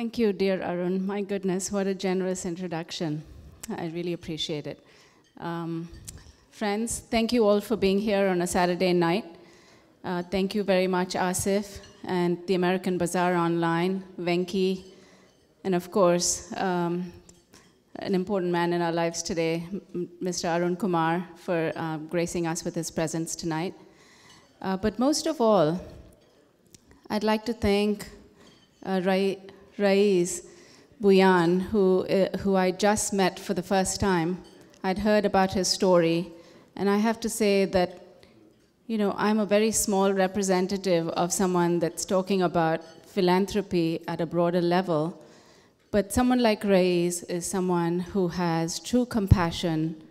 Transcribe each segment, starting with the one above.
Thank you, dear Arun. My goodness, what a generous introduction. I really appreciate it. Um, friends, thank you all for being here on a Saturday night. Uh, thank you very much, Asif, and the American Bazaar Online, Venki, and of course, um, an important man in our lives today, Mr. Arun Kumar, for uh, gracing us with his presence tonight. Uh, but most of all, I'd like to thank uh, Ray Raiz Buyan, who, uh, who I just met for the first time. I'd heard about his story, and I have to say that, you know, I'm a very small representative of someone that's talking about philanthropy at a broader level. But someone like Raiz is someone who has true compassion,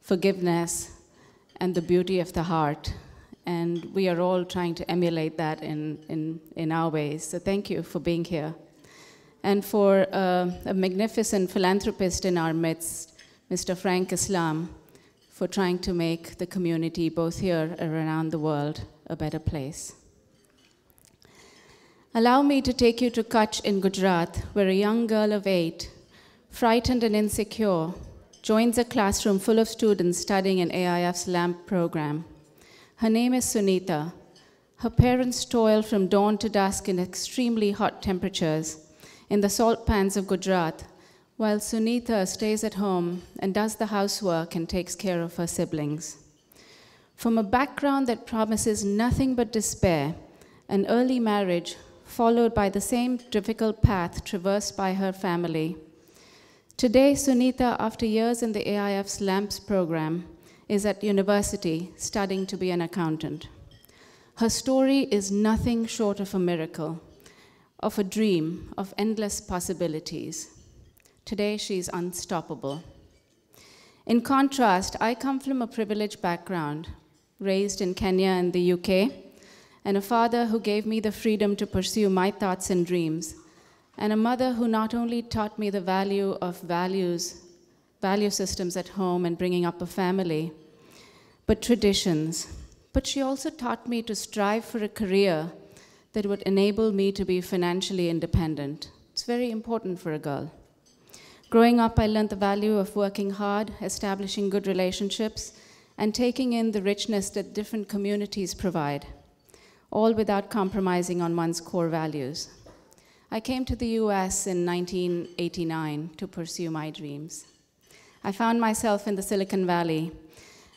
forgiveness, and the beauty of the heart. And we are all trying to emulate that in, in, in our ways. So thank you for being here and for uh, a magnificent philanthropist in our midst, Mr. Frank Islam, for trying to make the community both here and around the world a better place. Allow me to take you to Kutch in Gujarat, where a young girl of eight, frightened and insecure, joins a classroom full of students studying an AIF's LAMP program. Her name is Sunita. Her parents toil from dawn to dusk in extremely hot temperatures in the salt pans of Gujarat, while Sunitha stays at home and does the housework and takes care of her siblings. From a background that promises nothing but despair, an early marriage followed by the same difficult path traversed by her family. Today, Sunitha, after years in the AIF's LAMPS program, is at university studying to be an accountant. Her story is nothing short of a miracle of a dream of endless possibilities. Today, she is unstoppable. In contrast, I come from a privileged background, raised in Kenya and the UK, and a father who gave me the freedom to pursue my thoughts and dreams, and a mother who not only taught me the value of values, value systems at home and bringing up a family, but traditions. But she also taught me to strive for a career that would enable me to be financially independent. It's very important for a girl. Growing up, I learned the value of working hard, establishing good relationships, and taking in the richness that different communities provide, all without compromising on one's core values. I came to the US in 1989 to pursue my dreams. I found myself in the Silicon Valley,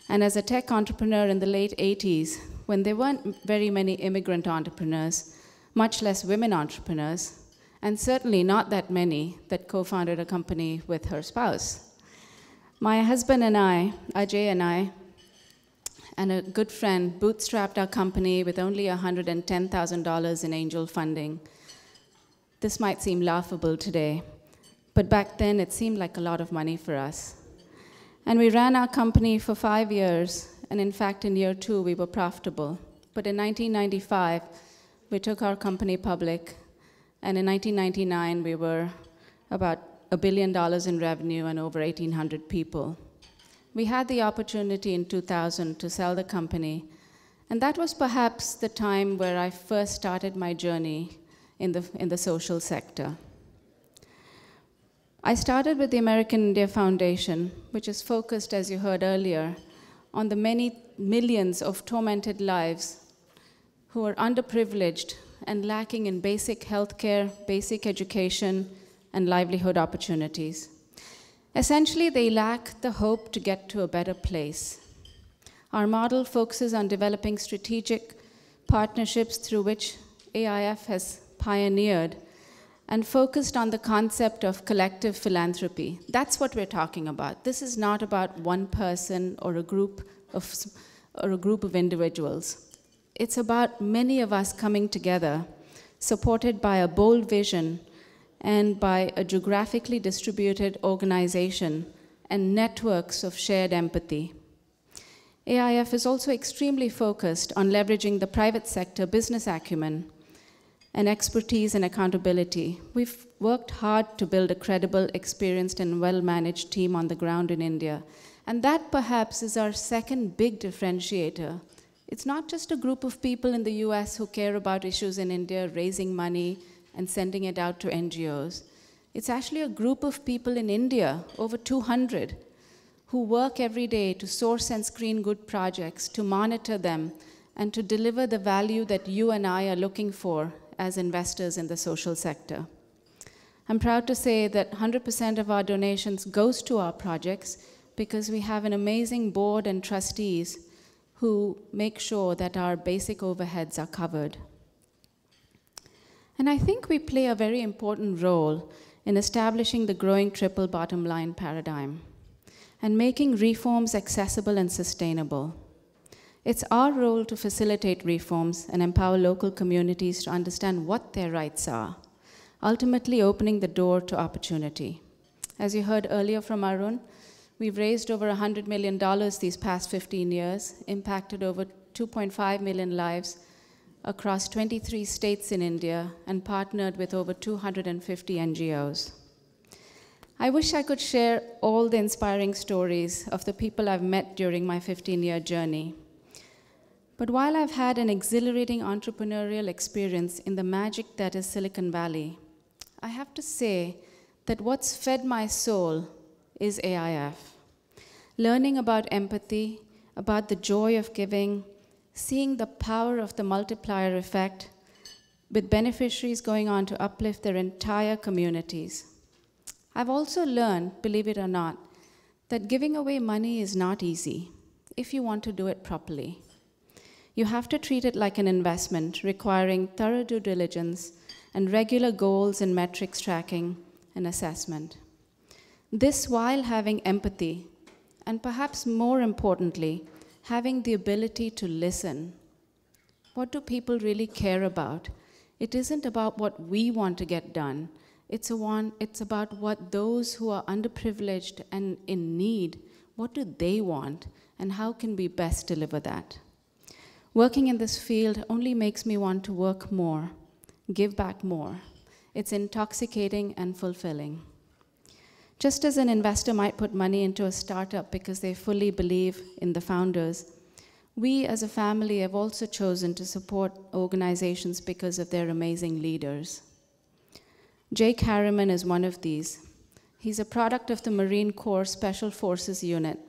and as a tech entrepreneur in the late 80s, when there weren't very many immigrant entrepreneurs, much less women entrepreneurs, and certainly not that many that co founded a company with her spouse. My husband and I, Ajay and I, and a good friend bootstrapped our company with only $110,000 in angel funding. This might seem laughable today, but back then it seemed like a lot of money for us. And we ran our company for five years and in fact, in year two, we were profitable. But in 1995, we took our company public, and in 1999, we were about a billion dollars in revenue and over 1,800 people. We had the opportunity in 2000 to sell the company, and that was perhaps the time where I first started my journey in the, in the social sector. I started with the American India Foundation, which is focused, as you heard earlier, on the many millions of tormented lives who are underprivileged and lacking in basic health care, basic education, and livelihood opportunities. Essentially, they lack the hope to get to a better place. Our model focuses on developing strategic partnerships through which AIF has pioneered and focused on the concept of collective philanthropy. That's what we're talking about. This is not about one person or a group of, or a group of individuals. It's about many of us coming together, supported by a bold vision and by a geographically distributed organization and networks of shared empathy. AIF is also extremely focused on leveraging the private sector business acumen and expertise and accountability. We've worked hard to build a credible, experienced, and well managed team on the ground in India. And that perhaps is our second big differentiator. It's not just a group of people in the US who care about issues in India, raising money and sending it out to NGOs. It's actually a group of people in India, over 200, who work every day to source and screen good projects, to monitor them, and to deliver the value that you and I are looking for as investors in the social sector. I'm proud to say that 100% of our donations goes to our projects because we have an amazing board and trustees who make sure that our basic overheads are covered. And I think we play a very important role in establishing the growing triple bottom line paradigm and making reforms accessible and sustainable. It's our role to facilitate reforms and empower local communities to understand what their rights are, ultimately opening the door to opportunity. As you heard earlier from Arun, we've raised over $100 million these past 15 years, impacted over 2.5 million lives across 23 states in India, and partnered with over 250 NGOs. I wish I could share all the inspiring stories of the people I've met during my 15 year journey. But while I've had an exhilarating entrepreneurial experience in the magic that is Silicon Valley, I have to say that what's fed my soul is AIF. Learning about empathy, about the joy of giving, seeing the power of the multiplier effect, with beneficiaries going on to uplift their entire communities. I've also learned, believe it or not, that giving away money is not easy if you want to do it properly. You have to treat it like an investment requiring thorough due diligence and regular goals and metrics tracking and assessment. This while having empathy and perhaps more importantly, having the ability to listen. What do people really care about? It isn't about what we want to get done. It's, a one, it's about what those who are underprivileged and in need, what do they want, and how can we best deliver that? Working in this field only makes me want to work more, give back more. It's intoxicating and fulfilling. Just as an investor might put money into a startup because they fully believe in the founders, we as a family have also chosen to support organizations because of their amazing leaders. Jake Harriman is one of these. He's a product of the Marine Corps Special Forces Unit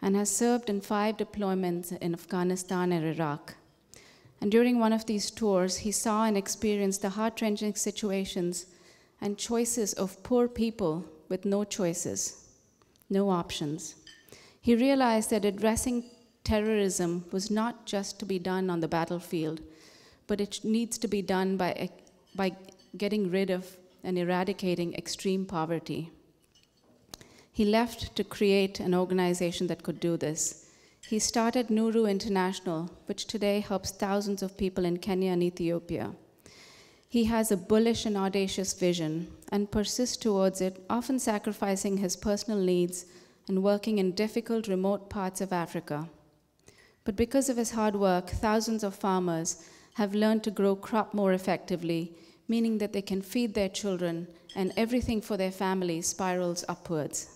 and has served in five deployments in Afghanistan and Iraq. And during one of these tours, he saw and experienced the heart wrenching situations and choices of poor people with no choices, no options. He realized that addressing terrorism was not just to be done on the battlefield, but it needs to be done by, by getting rid of and eradicating extreme poverty. He left to create an organization that could do this. He started Nuru International, which today helps thousands of people in Kenya and Ethiopia. He has a bullish and audacious vision and persists towards it, often sacrificing his personal needs and working in difficult remote parts of Africa. But because of his hard work, thousands of farmers have learned to grow crop more effectively, meaning that they can feed their children and everything for their family spirals upwards.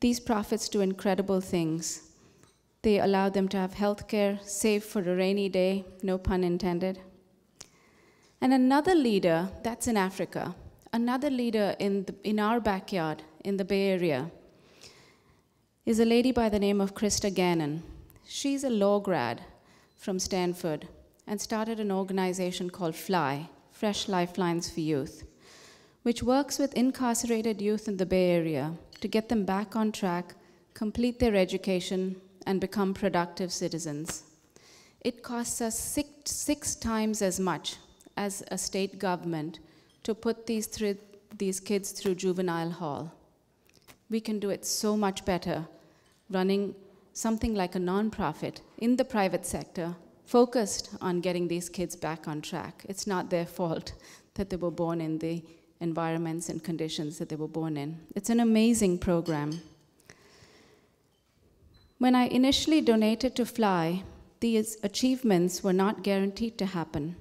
These prophets do incredible things. They allow them to have health care, save for a rainy day, no pun intended. And another leader, that's in Africa, another leader in, the, in our backyard, in the Bay Area, is a lady by the name of Krista Gannon. She's a law grad from Stanford and started an organization called FLY, Fresh Lifelines for Youth, which works with incarcerated youth in the Bay Area to get them back on track, complete their education, and become productive citizens. It costs us six, six times as much as a state government to put these, these kids through juvenile hall. We can do it so much better running something like a nonprofit in the private sector focused on getting these kids back on track. It's not their fault that they were born in the environments and conditions that they were born in. It's an amazing program. When I initially donated to Fly, these achievements were not guaranteed to happen.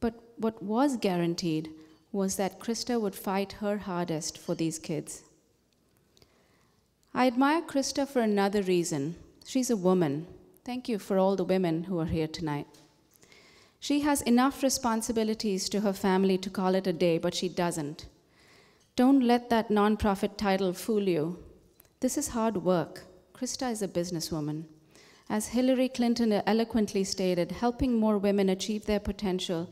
But what was guaranteed was that Krista would fight her hardest for these kids. I admire Krista for another reason. She's a woman. Thank you for all the women who are here tonight. She has enough responsibilities to her family to call it a day, but she doesn't. Don't let that nonprofit title fool you. This is hard work. Krista is a businesswoman. As Hillary Clinton eloquently stated, helping more women achieve their potential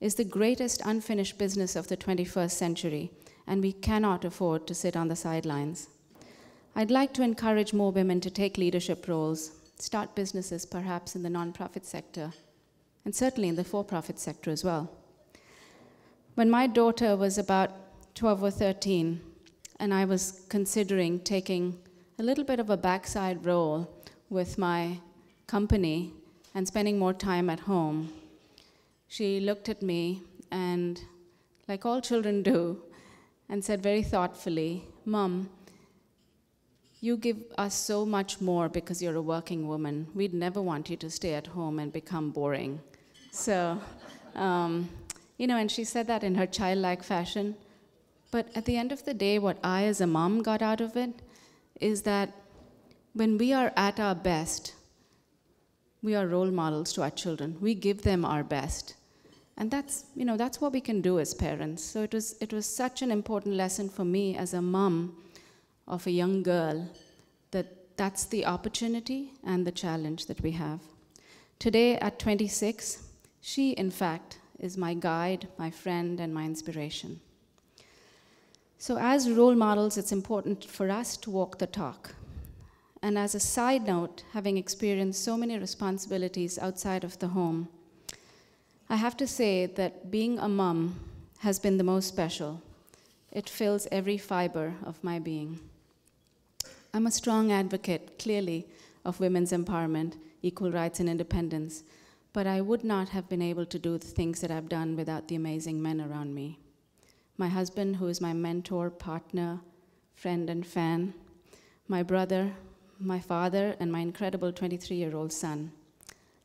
is the greatest unfinished business of the 21st century, and we cannot afford to sit on the sidelines. I'd like to encourage more women to take leadership roles, start businesses perhaps in the nonprofit sector, and certainly in the for profit sector as well. When my daughter was about 12 or 13, and I was considering taking a little bit of a backside role with my company and spending more time at home, she looked at me and, like all children do, and said very thoughtfully, Mom, you give us so much more because you're a working woman. We'd never want you to stay at home and become boring. So, um, you know, and she said that in her childlike fashion. But at the end of the day, what I as a mom got out of it is that when we are at our best, we are role models to our children. We give them our best. And that's, you know, that's what we can do as parents. So it was, it was such an important lesson for me as a mom of a young girl that that's the opportunity and the challenge that we have. Today at 26, she, in fact, is my guide, my friend, and my inspiration. So, as role models, it's important for us to walk the talk. And as a side note, having experienced so many responsibilities outside of the home, I have to say that being a mum has been the most special. It fills every fiber of my being. I'm a strong advocate, clearly, of women's empowerment, equal rights, and independence but I would not have been able to do the things that I've done without the amazing men around me. My husband, who is my mentor, partner, friend, and fan, my brother, my father, and my incredible 23 year old son.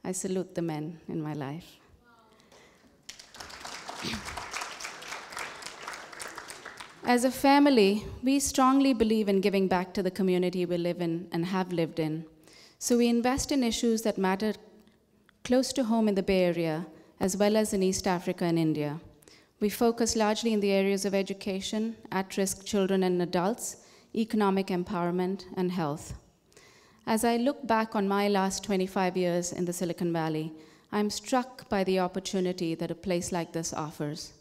I salute the men in my life. As a family, we strongly believe in giving back to the community we live in and have lived in. So we invest in issues that matter close to home in the Bay Area, as well as in East Africa and India. We focus largely in the areas of education, at risk children and adults, economic empowerment, and health. As I look back on my last 25 years in the Silicon Valley, I'm struck by the opportunity that a place like this offers.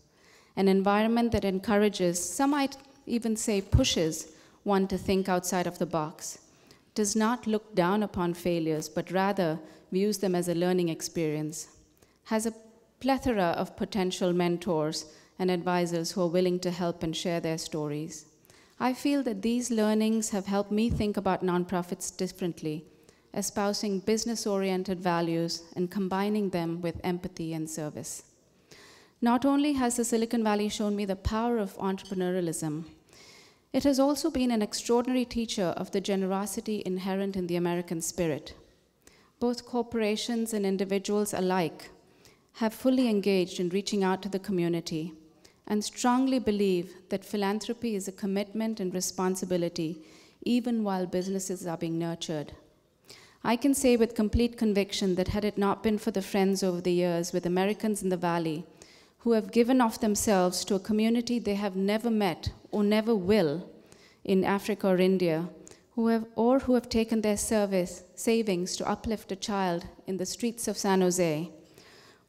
An environment that encourages, some might even say pushes, one to think outside of the box, does not look down upon failures, but rather views them as a learning experience, has a plethora of potential mentors and advisors who are willing to help and share their stories. I feel that these learnings have helped me think about nonprofits differently, espousing business oriented values and combining them with empathy and service. Not only has the Silicon Valley shown me the power of entrepreneurialism, it has also been an extraordinary teacher of the generosity inherent in the American spirit both corporations and individuals alike have fully engaged in reaching out to the community and strongly believe that philanthropy is a commitment and responsibility even while businesses are being nurtured. I can say with complete conviction that had it not been for the friends over the years with Americans in the Valley who have given of themselves to a community they have never met or never will in Africa or India, who have, or who have taken their service savings to uplift a child in the streets of San Jose,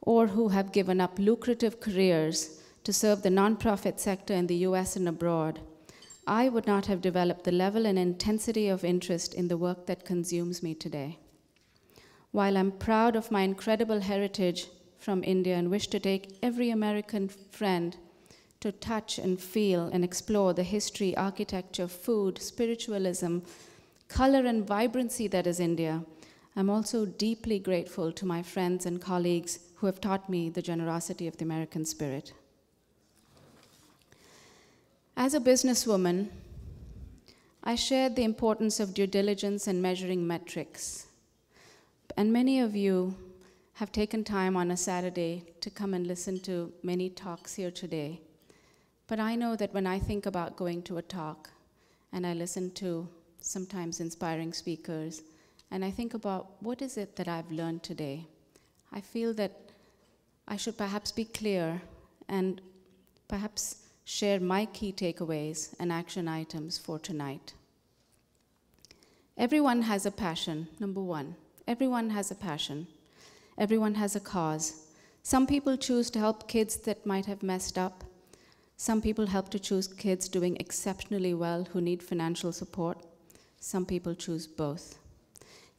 or who have given up lucrative careers to serve the nonprofit sector in the US and abroad, I would not have developed the level and intensity of interest in the work that consumes me today. While I'm proud of my incredible heritage from India and wish to take every American friend to touch and feel and explore the history, architecture, food, spiritualism, color, and vibrancy that is India. I'm also deeply grateful to my friends and colleagues who have taught me the generosity of the American spirit. As a businesswoman, I shared the importance of due diligence and measuring metrics. And many of you have taken time on a Saturday to come and listen to many talks here today. But I know that when I think about going to a talk and I listen to sometimes inspiring speakers and I think about what is it that I've learned today, I feel that I should perhaps be clear and perhaps share my key takeaways and action items for tonight. Everyone has a passion, number one. Everyone has a passion. Everyone has a cause. Some people choose to help kids that might have messed up. Some people help to choose kids doing exceptionally well who need financial support. Some people choose both.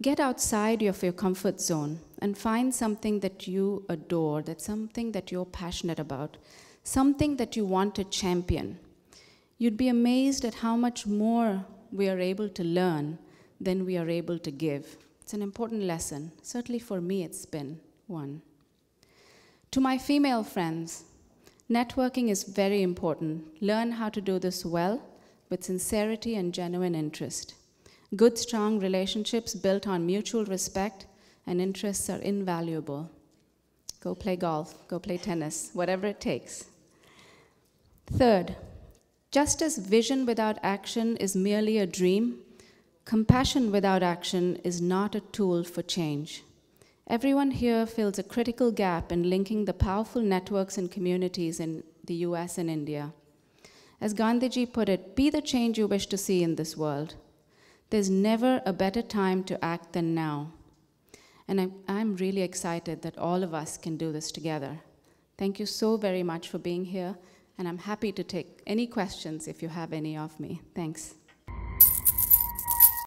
Get outside of your comfort zone and find something that you adore, that's something that you're passionate about, something that you want to champion. You'd be amazed at how much more we are able to learn than we are able to give. It's an important lesson. Certainly for me, it's been one. To my female friends, Networking is very important. Learn how to do this well with sincerity and genuine interest. Good, strong relationships built on mutual respect and interests are invaluable. Go play golf, go play tennis, whatever it takes. Third, just as vision without action is merely a dream, compassion without action is not a tool for change. Everyone here fills a critical gap in linking the powerful networks and communities in the US and India. As Gandhiji put it, be the change you wish to see in this world. There's never a better time to act than now. And I'm, I'm really excited that all of us can do this together. Thank you so very much for being here, and I'm happy to take any questions if you have any of me. Thanks.